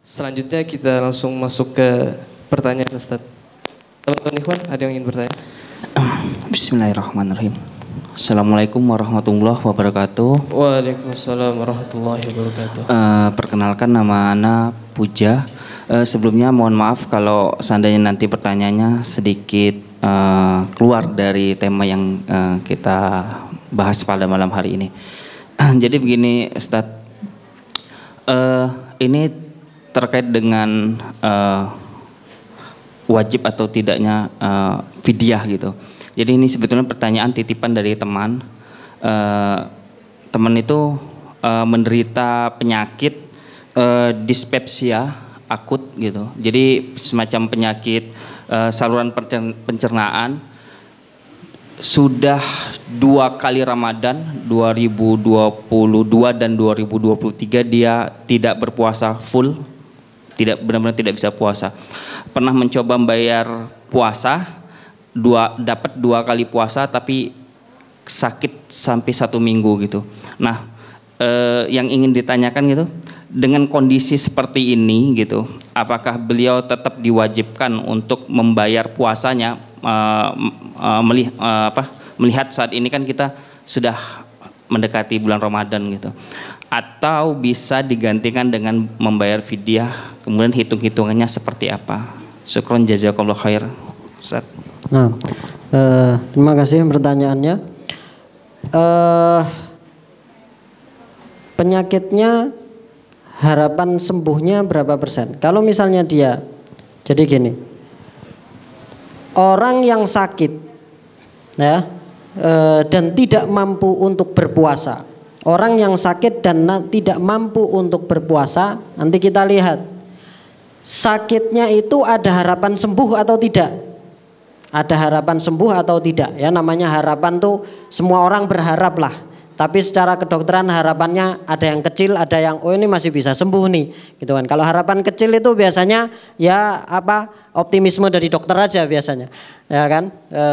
Selanjutnya kita langsung masuk ke pertanyaan Ustaz. Teman-teman Ikhwan, ada yang ingin bertanya? Bismillahirrahmanirrahim. Assalamualaikum warahmatullahi wabarakatuh. Waalaikumsalam warahmatullahi wabarakatuh. Uh, perkenalkan nama Ana Puja. Uh, sebelumnya mohon maaf kalau seandainya nanti pertanyaannya sedikit uh, keluar dari tema yang uh, kita bahas pada malam hari ini. Jadi begini, Ustadz. Uh, ini terkait dengan uh, wajib atau tidaknya uh, fidyah gitu. Jadi ini sebetulnya pertanyaan titipan dari teman. Uh, teman itu uh, menderita penyakit uh, dispepsia akut gitu. Jadi semacam penyakit uh, saluran pencernaan sudah dua kali Ramadan 2022 dan 2023 dia tidak berpuasa full tidak benar-benar tidak bisa puasa. Pernah mencoba membayar puasa, dua dapat dua kali puasa tapi sakit sampai satu minggu gitu. Nah, eh, yang ingin ditanyakan gitu, dengan kondisi seperti ini gitu, apakah beliau tetap diwajibkan untuk membayar puasanya? Eh, eh, melih, eh, apa, melihat saat ini kan kita sudah mendekati bulan Ramadan gitu atau bisa digantikan dengan membayar fidyah kemudian hitung-hitungannya seperti apa syukron jazakallah khair Ustaz. nah eh, terima kasih pertanyaannya eh, penyakitnya harapan sembuhnya berapa persen kalau misalnya dia jadi gini orang yang sakit ya eh, dan tidak mampu untuk berpuasa orang yang sakit dan tidak mampu untuk berpuasa nanti kita lihat sakitnya itu ada harapan sembuh atau tidak? Ada harapan sembuh atau tidak? Ya namanya harapan tuh semua orang berharap lah. Tapi secara kedokteran harapannya ada yang kecil, ada yang oh ini masih bisa sembuh nih, gitu kan. Kalau harapan kecil itu biasanya ya apa optimisme dari dokter aja biasanya, ya kan. E,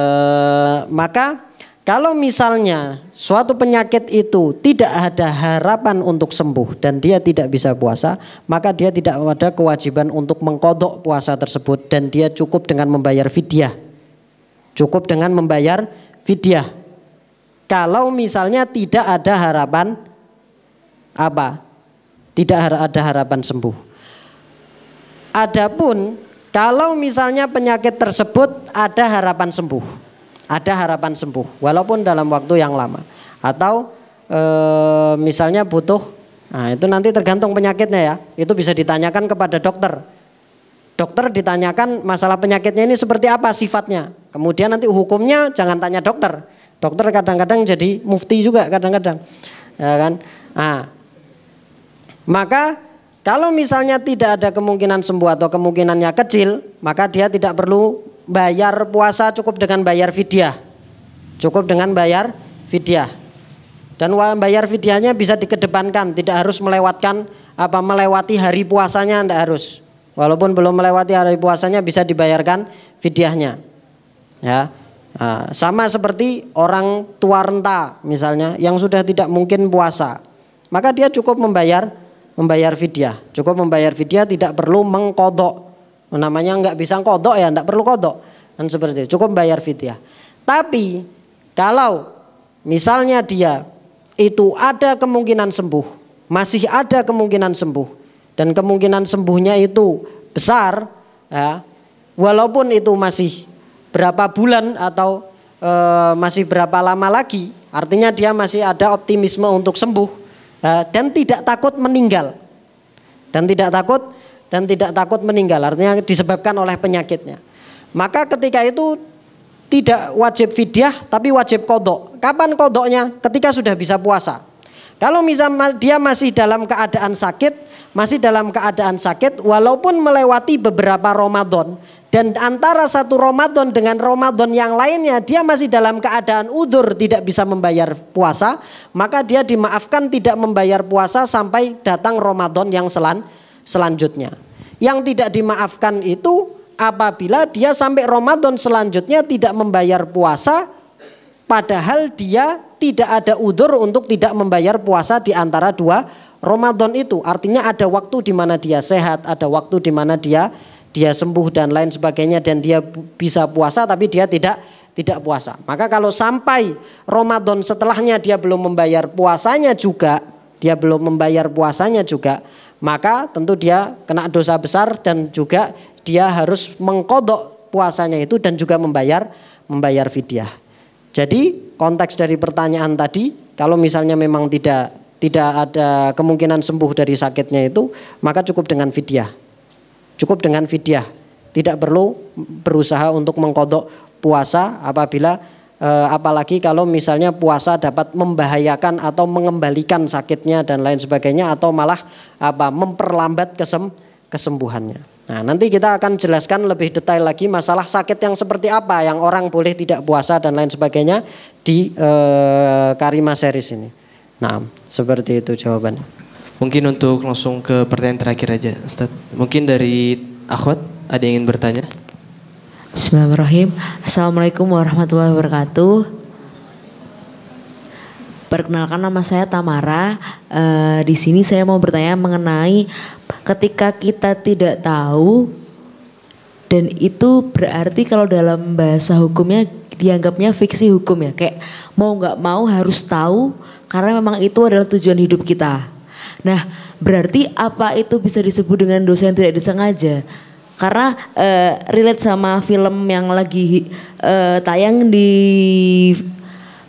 maka kalau misalnya suatu penyakit itu tidak ada harapan untuk sembuh dan dia tidak bisa puasa, maka dia tidak ada kewajiban untuk mengkodok puasa tersebut dan dia cukup dengan membayar fidyah. Cukup dengan membayar fidyah. Kalau misalnya tidak ada harapan apa? Tidak ada harapan sembuh. Adapun kalau misalnya penyakit tersebut ada harapan sembuh ada harapan sembuh walaupun dalam waktu yang lama atau e, misalnya butuh nah itu nanti tergantung penyakitnya ya itu bisa ditanyakan kepada dokter dokter ditanyakan masalah penyakitnya ini seperti apa sifatnya kemudian nanti hukumnya jangan tanya dokter dokter kadang-kadang jadi mufti juga kadang-kadang ya kan nah, maka kalau misalnya tidak ada kemungkinan sembuh atau kemungkinannya kecil maka dia tidak perlu bayar puasa cukup dengan bayar fidyah. Cukup dengan bayar fidyah. Dan bayar fidyahnya bisa dikedepankan, tidak harus melewatkan apa melewati hari puasanya tidak harus. Walaupun belum melewati hari puasanya bisa dibayarkan fidyahnya. Ya. sama seperti orang tua renta misalnya yang sudah tidak mungkin puasa. Maka dia cukup membayar membayar fidyah. Cukup membayar fidyah tidak perlu mengkodok Namanya nggak bisa kodok ya, nggak perlu kodok. Dan seperti itu, cukup bayar fitiah Tapi kalau misalnya dia itu ada kemungkinan sembuh, masih ada kemungkinan sembuh, dan kemungkinan sembuhnya itu besar, ya, walaupun itu masih berapa bulan atau e, masih berapa lama lagi, artinya dia masih ada optimisme untuk sembuh e, dan tidak takut meninggal dan tidak takut dan tidak takut meninggal artinya disebabkan oleh penyakitnya maka ketika itu tidak wajib fidyah tapi wajib kodok kapan kodoknya ketika sudah bisa puasa kalau misalnya dia masih dalam keadaan sakit masih dalam keadaan sakit walaupun melewati beberapa Ramadan dan antara satu Ramadan dengan Ramadan yang lainnya dia masih dalam keadaan udur tidak bisa membayar puasa maka dia dimaafkan tidak membayar puasa sampai datang Ramadan yang selan selanjutnya. Yang tidak dimaafkan itu apabila dia sampai Ramadan selanjutnya tidak membayar puasa padahal dia tidak ada udur untuk tidak membayar puasa di antara dua Ramadan itu. Artinya ada waktu di mana dia sehat, ada waktu di mana dia dia sembuh dan lain sebagainya dan dia bisa puasa tapi dia tidak tidak puasa. Maka kalau sampai Ramadan setelahnya dia belum membayar puasanya juga, dia belum membayar puasanya juga, maka tentu dia kena dosa besar dan juga dia harus mengkodok puasanya itu dan juga membayar membayar fidyah. Jadi konteks dari pertanyaan tadi, kalau misalnya memang tidak tidak ada kemungkinan sembuh dari sakitnya itu, maka cukup dengan fidyah. Cukup dengan fidyah. Tidak perlu berusaha untuk mengkodok puasa apabila Eh, apalagi kalau misalnya puasa dapat membahayakan atau mengembalikan sakitnya dan lain sebagainya atau malah apa memperlambat kesem kesembuhannya. Nah, nanti kita akan jelaskan lebih detail lagi masalah sakit yang seperti apa yang orang boleh tidak puasa dan lain sebagainya di eh, Karima series ini. Nah, seperti itu jawabannya. Mungkin untuk langsung ke pertanyaan terakhir aja, Ustaz. Mungkin dari Akhwat ada yang ingin bertanya? Bismillahirrahmanirrahim. Assalamualaikum warahmatullahi wabarakatuh. Perkenalkan nama saya Tamara. E, di sini saya mau bertanya mengenai ketika kita tidak tahu dan itu berarti kalau dalam bahasa hukumnya dianggapnya fiksi hukum ya kayak mau nggak mau harus tahu karena memang itu adalah tujuan hidup kita. Nah berarti apa itu bisa disebut dengan dosa yang tidak disengaja? karena uh, relate sama film yang lagi uh, tayang di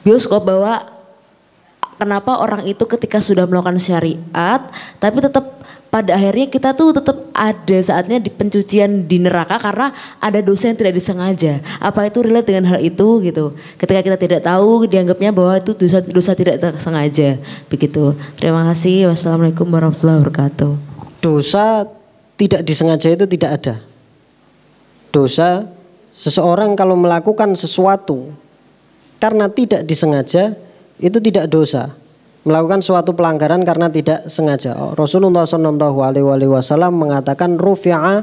bioskop bahwa kenapa orang itu ketika sudah melakukan syariat tapi tetap pada akhirnya kita tuh tetap ada saatnya di pencucian di neraka karena ada dosa yang tidak disengaja. Apa itu relate dengan hal itu gitu. Ketika kita tidak tahu dianggapnya bahwa itu dosa dosa tidak sengaja begitu. Terima kasih. Wassalamualaikum warahmatullahi wabarakatuh. Dosa tidak disengaja itu tidak ada. Dosa seseorang kalau melakukan sesuatu karena tidak disengaja itu tidak dosa. Melakukan suatu pelanggaran karena tidak sengaja. Oh, Rasulullah Shallallahu Alaihi Wasallam mengatakan rufi'a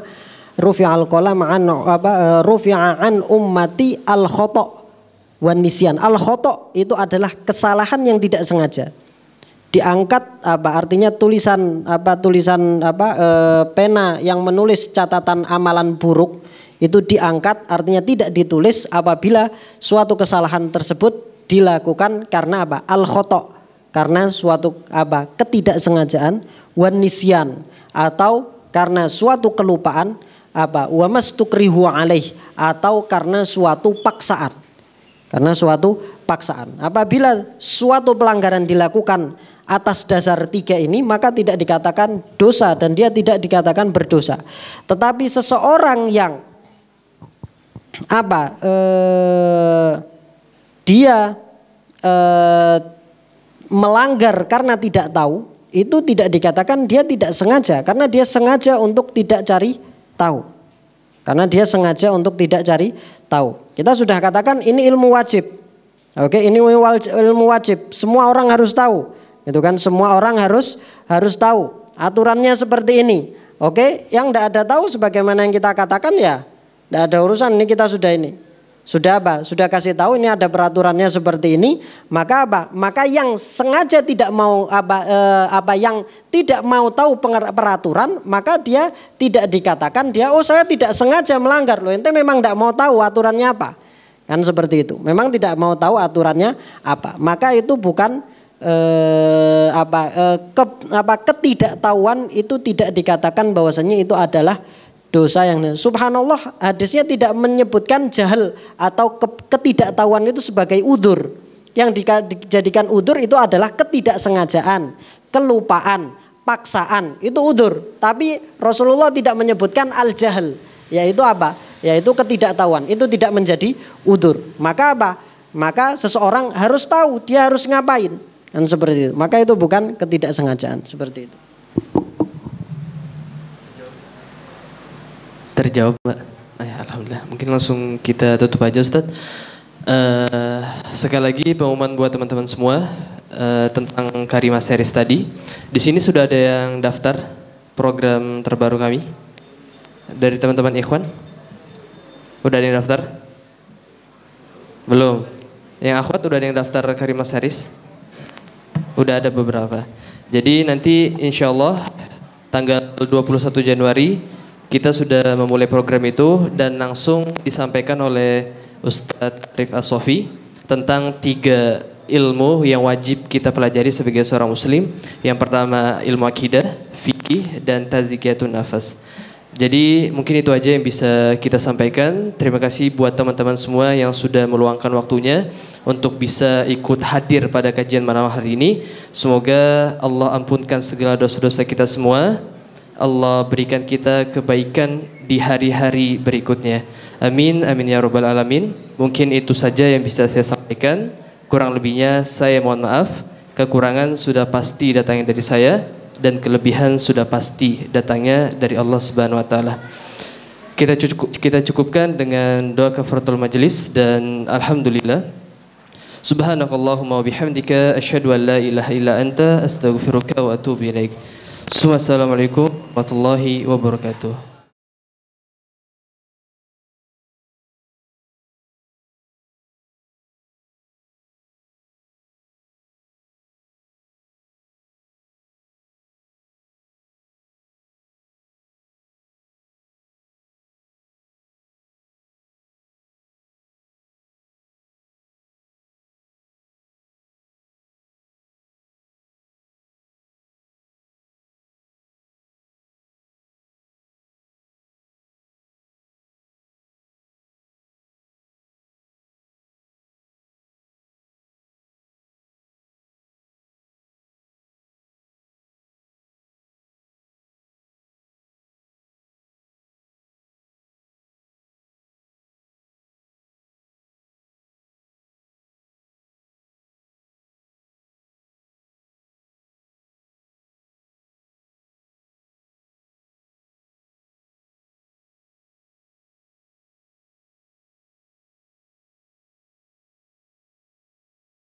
rufi'al qalam an apa eh, rufi'a an ummati al khotok wanisian Al khotok itu adalah kesalahan yang tidak sengaja diangkat apa artinya tulisan apa tulisan apa e, pena yang menulis catatan amalan buruk itu diangkat artinya tidak ditulis apabila suatu kesalahan tersebut dilakukan karena apa al khoto karena suatu apa ketidaksengajaan wanisian atau karena suatu kelupaan apa wamas tukrihu alaih atau karena suatu paksaan karena suatu paksaan apabila suatu pelanggaran dilakukan atas dasar tiga ini maka tidak dikatakan dosa dan dia tidak dikatakan berdosa. Tetapi seseorang yang apa eh, dia eh, melanggar karena tidak tahu itu tidak dikatakan dia tidak sengaja karena dia sengaja untuk tidak cari tahu. Karena dia sengaja untuk tidak cari tahu. Kita sudah katakan ini ilmu wajib. Oke, ini ilmu wajib. Semua orang harus tahu itu kan semua orang harus harus tahu aturannya seperti ini. Oke, yang tidak ada tahu sebagaimana yang kita katakan ya, tidak ada urusan ini kita sudah ini. Sudah apa? Sudah kasih tahu ini ada peraturannya seperti ini, maka apa? Maka yang sengaja tidak mau apa eh, apa yang tidak mau tahu peraturan, maka dia tidak dikatakan dia oh saya tidak sengaja melanggar loh. Ente memang tidak mau tahu aturannya apa. Kan seperti itu. Memang tidak mau tahu aturannya apa. Maka itu bukan eh, apa eh, ke, apa ketidaktahuan itu tidak dikatakan bahwasanya itu adalah dosa yang subhanallah hadisnya tidak menyebutkan jahal atau ke, ketidaktahuan itu sebagai udur yang dijadikan udur itu adalah ketidaksengajaan kelupaan paksaan itu udur tapi Rasulullah tidak menyebutkan al jahal yaitu apa yaitu ketidaktahuan itu tidak menjadi udur maka apa maka seseorang harus tahu dia harus ngapain dan seperti itu. Maka itu bukan ketidaksengajaan seperti itu. Terjawab, pak Ya, eh, Alhamdulillah. Mungkin langsung kita tutup aja, Ustadz. Uh, sekali lagi pengumuman buat teman-teman semua uh, tentang Karima Series tadi. Di sini sudah ada yang daftar program terbaru kami dari teman-teman Ikhwan. Udah ada yang daftar? Belum. Yang akhwat udah ada yang daftar Karima Series? Udah ada beberapa. Jadi nanti insya Allah tanggal 21 Januari kita sudah memulai program itu dan langsung disampaikan oleh Ustadz Rif Asofi tentang tiga ilmu yang wajib kita pelajari sebagai seorang muslim. Yang pertama ilmu akidah, fikih, dan tazkiyatun nafas. Jadi mungkin itu aja yang bisa kita sampaikan. Terima kasih buat teman-teman semua yang sudah meluangkan waktunya untuk bisa ikut hadir pada kajian malam hari ini. Semoga Allah ampunkan segala dosa-dosa kita semua. Allah berikan kita kebaikan di hari-hari berikutnya. Amin, amin ya robbal alamin. Mungkin itu saja yang bisa saya sampaikan. Kurang lebihnya saya mohon maaf. Kekurangan sudah pasti datangnya dari saya dan kelebihan sudah pasti datangnya dari Allah Subhanahu wa taala. Kita cukup kita cukupkan dengan doa kafaratul majelis dan alhamdulillah Subhanakallahumma wabihamdika Ashadu an la ilaha illa anta astaghfiruka wa atubu ilaik. Assalamualaikum warahmatullahi wabarakatuh.